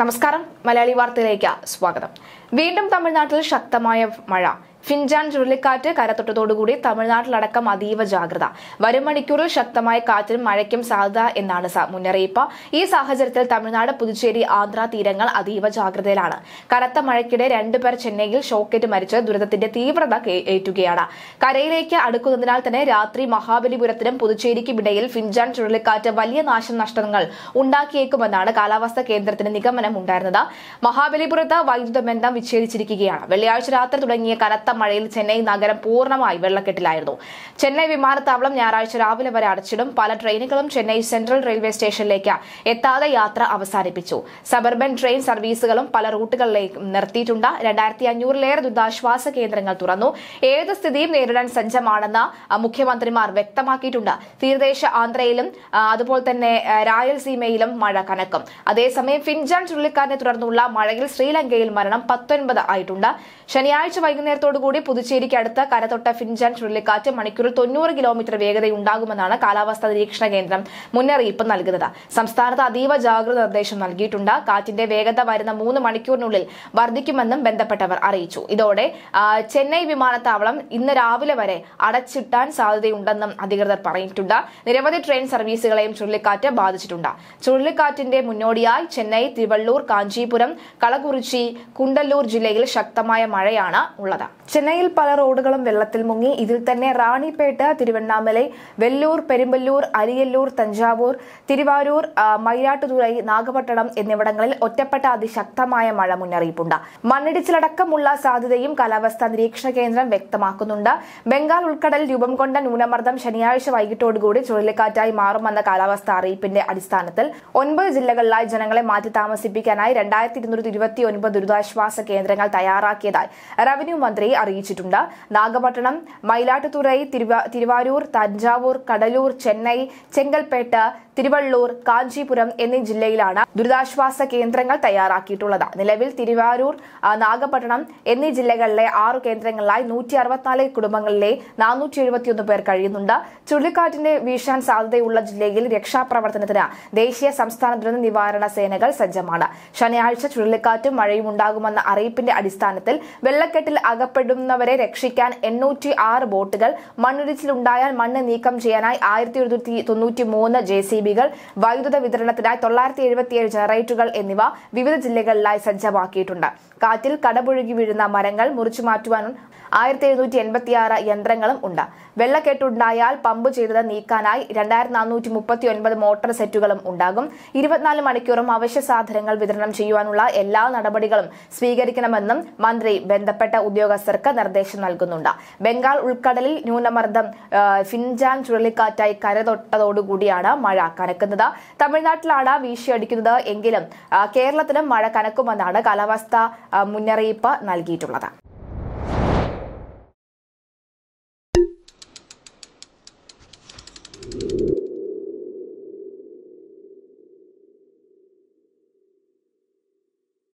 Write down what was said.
നമസ്കാരം മലയാളി വാർത്തയിലേക്ക് സ്വാഗതം വീണ്ടും തമിഴ്നാട്ടിൽ ശക്തമായ മഴ ഫിൻജാൻ ചുഴലിക്കാറ്റ് കരത്തൊട്ടതോടുകൂടി തമിഴ്നാട്ടിലടക്കം അതീവ ജാഗ്രത വരും മണിക്കൂറിൽ ശക്തമായ കാറ്റിനും മഴയ്ക്കും സാധ്യത എന്നാണ് മുന്നറിയിപ്പ് ഈ സാഹചര്യത്തിൽ തമിഴ്നാട് പുതുച്ചേരി ആന്ധ്ര തീരങ്ങൾ അതീവ ജാഗ്രതയിലാണ് കനത്ത മഴയ്ക്കിടെ രണ്ടുപേർ ചെന്നൈയിൽ ഷോക്കേറ്റ് മരിച്ച് ദുരിതത്തിന്റെ തീവ്രത ഏറ്റുകയാണ് കരയിലേക്ക് അടുക്കുന്നതിനാൽ തന്നെ രാത്രി മഹാബലിപുരത്തിനും പുതുച്ചേരിക്കുമിടയിൽ ഫിൻജാൻ ചുഴലിക്കാറ്റ് വലിയ നാശനഷ്ടങ്ങൾ ഉണ്ടാക്കിയേക്കുമെന്നാണ് കാലാവസ്ഥാ കേന്ദ്രത്തിന് നിഗമനം ഉണ്ടായിരുന്നത് മഹാബലിപുരത്ത് വൈദ്യുത ബന്ധം വിച്ഛേദിച്ചിരിക്കുകയാണ് വെള്ളിയാഴ്ച രാത്രി തുടങ്ങിയ കനത്ത മഴയിൽ ചെന്നൈ നഗരം പൂർണ്ണമായി വെള്ളക്കെട്ടിലായിരുന്നു ചെന്നൈ വിമാനത്താവളം ഞായറാഴ്ച രാവിലെ വരെ അടച്ചിടും പല ട്രെയിനുകളും ചെന്നൈ സെൻട്രൽ റെയിൽവേ സ്റ്റേഷനിലേക്ക് എത്താതെ യാത്ര അവസാനിപ്പിച്ചു സബർബൻ ട്രെയിൻ സർവീസുകളും പല റൂട്ടുകളിലേക്കും നിർത്തിയിട്ടുണ്ട് രണ്ടായിരത്തി അഞ്ഞൂറിലേറെ ദുരിതാശ്വാസ കേന്ദ്രങ്ങൾ തുറന്നു ഏത് സ്ഥിതിയും നേരിടാൻ സജ്ജമാണെന്ന് മുഖ്യമന്ത്രിമാർ വ്യക്തമാക്കിയിട്ടുണ്ട് തീരദേശ ആന്ധ്രയിലും അതുപോലെ തന്നെ റായൽസീമയിലും മഴ കനക്കും അതേസമയം ഫിൻജാൻ ചുഴലിക്കാരനെ തുടർന്നുള്ള മഴയിൽ ശ്രീലങ്കയിൽ മരണം പത്തൊൻപത് ആയിട്ടുണ്ട് ശനിയാഴ്ച വൈകുന്നേരത്തോടുകൂടി കൂടി പുതുച്ചേരിക്ക് അടുത്ത കരതൊട്ട ഫിൻജാൻ ചുഴലിക്കാറ്റ് മണിക്കൂറിൽ തൊണ്ണൂറ് കിലോമീറ്റർ വേഗതയുണ്ടാകുമെന്നാണ് കാലാവസ്ഥാ നിരീക്ഷണ കേന്ദ്രം മുന്നറിയിപ്പ് നൽകുന്നത് സംസ്ഥാനത്ത് അതീവ ജാഗ്രത നിർദ്ദേശം നൽകിയിട്ടുണ്ട് കാറ്റിന്റെ വേഗത വരുന്ന മൂന്ന് മണിക്കൂറിനുള്ളിൽ വർദ്ധിക്കുമെന്നും ബന്ധപ്പെട്ടവർ അറിയിച്ചു ഇതോടെ ചെന്നൈ വിമാനത്താവളം ഇന്ന് രാവിലെ വരെ അടച്ചിട്ടാൻ സാധ്യതയുണ്ടെന്നും അധികൃതർ പറഞ്ഞിട്ടുണ്ട് നിരവധി ട്രെയിൻ സർവീസുകളെയും ചുഴലിക്കാറ്റ് ബാധിച്ചിട്ടുണ്ട് ചുഴലിക്കാറ്റിന്റെ മുന്നോടിയായി ചെന്നൈ തിരുവള്ളൂർ കാഞ്ചീപുരം കളകുറിച്ചി കുണ്ടല്ലൂർ ജില്ലയിൽ ശക്തമായ മഴയാണ് ഉള്ളത് ചെന്നൈയിൽ പല റോഡുകളും വെള്ളത്തിൽ മുങ്ങി ഇതിൽ തന്നെ റാണിപേട്ട തിരുവണ്ണാമലൈ വെല്ലൂർ പെരുമ്പല്ലൂർ അരിയല്ലൂർ തഞ്ചാവൂർ തിരുവാരൂർ മൈലാട്ടുതുറൈ നാഗപട്ടണം എന്നിവിടങ്ങളിൽ ഒറ്റപ്പെട്ട അതിശക്തമായ മഴ മുന്നറിയിപ്പുണ്ട് മണ്ണിടിച്ചിലടക്കമുള്ള സാധ്യതയും കാലാവസ്ഥാ നിരീക്ഷണ കേന്ദ്രം വ്യക്തമാക്കുന്നുണ്ട് ബംഗാൾ ഉൾക്കടൽ രൂപം കൊണ്ട ന്യൂനമർദ്ദം ശനിയാഴ്ച വൈകിട്ടോടുകൂടി ചുഴലിക്കാറ്റായി മാറുമെന്ന കാലാവസ്ഥാ അറിയിപ്പിന്റെ അടിസ്ഥാനത്തിൽ ഒൻപത് ജില്ലകളിലായി ജനങ്ങളെ മാറ്റി താമസിപ്പിക്കാനായി രണ്ടായിരത്തി ഇരുന്നൂറ്റി ദുരിതാശ്വാസ കേന്ദ്രങ്ങൾ തയ്യാറാക്കിയതായി റവന്യൂ മന്ത്രി അറിയിച്ചിട്ടുണ്ട് നാഗപട്ടണം മയിലാട്ടുതുറൈ തിരുവാരൂർ തഞ്ചാവൂർ കടലൂർ ചെന്നൈ ചെങ്കൽപ്പേട്ട് തിരുവള്ളൂർ കാഞ്ചീപുരം എന്നീ ജില്ലയിലാണ് ദുരിതാശ്വാസ കേന്ദ്രങ്ങൾ തയ്യാറാക്കിയിട്ടുള്ളത് നിലവിൽ തിരുവാരൂർ നാഗപട്ടണം എന്നീ ജില്ലകളിലെ ആറു കേന്ദ്രങ്ങളിലായി നൂറ്റി അറുപത്തിനാല് കുടുംബങ്ങളിലെ നാനൂറ്റി എഴുപത്തിയൊന്ന് പേർ കഴിയുന്നുണ്ട് ചുഴലിക്കാറ്റിന്റെ വീശാൻ സാധ്യതയുള്ള ജില്ലയിൽ രക്ഷാപ്രവർത്തനത്തിന് ദേശീയ സംസ്ഥാന ദുരന്ത നിവാരണ സേനകൾ സജ്ജമാണ് ശനിയാഴ്ച ചുഴലിക്കാറ്റും മഴയും ഉണ്ടാകുമെന്ന അറിയിപ്പിന്റെ അടിസ്ഥാനത്തിൽ വെള്ളക്കെട്ടിൽ അകപ്പെടുന്നവരെ രക്ഷിക്കാൻ എണ്ണൂറ്റി ആറ് ബോട്ടുകൾ മണ്ണിടിച്ചിലുണ്ടായാൽ മണ്ണ് നീക്കം ചെയ്യാനായി ആയിരത്തി എഴുന്നൂറ്റി തൊണ്ണൂറ്റി മൂന്ന് ജെ സി ബിബികൾ വൈദ്യുത വിതരണത്തിനായി തൊള്ളായിരത്തി എഴുപത്തിയേഴ് ജനറേറ്ററുകൾ എന്നിവ വിവിധ ജില്ലകളിലായി സജ്ജമാക്കിയിട്ടുണ്ട് കാറ്റിൽ കടപുഴുകി വീഴുന്ന മരങ്ങൾ മുറിച്ചു മാറ്റുവാനും ആയിരത്തി എഴുന്നൂറ്റി എൺപത്തിയാറ് യന്ത്രങ്ങളും ഉണ്ട് വെള്ളക്കെട്ടുണ്ടായാൽ പമ്പ് ചെയ്തത് നീക്കാനായി രണ്ടായിരത്തി നാനൂറ്റി മുപ്പത്തി ഒൻപത് മോട്ടോർ സെറ്റുകളും ഉണ്ടാകും ഇരുപത്തിനാല് മണിക്കൂറും അവശ്യ സാധനങ്ങൾ വിതരണം ചെയ്യുവാനുള്ള എല്ലാ നടപടികളും സ്വീകരിക്കണമെന്നും മന്ത്രി ബന്ധപ്പെട്ട ഉദ്യോഗസ്ഥർക്ക് നിർദ്ദേശം നൽകുന്നുണ്ട് ബംഗാൾ ഉൾക്കടലിൽ ന്യൂനമർദ്ദം ഫിൻജാൻ ചുഴലിക്കാറ്റായി കരതൊട്ടതോടുകൂടിയാണ് മഴ കനക്കുന്നത് തമിഴ്നാട്ടിലാണ് വീശിയടിക്കുന്നത് എങ്കിലും കേരളത്തിലും മഴ കനക്കുമെന്നാണ് കാലാവസ്ഥ മുന്നറിയിപ്പ് നൽകിയിട്ടുള്ളത്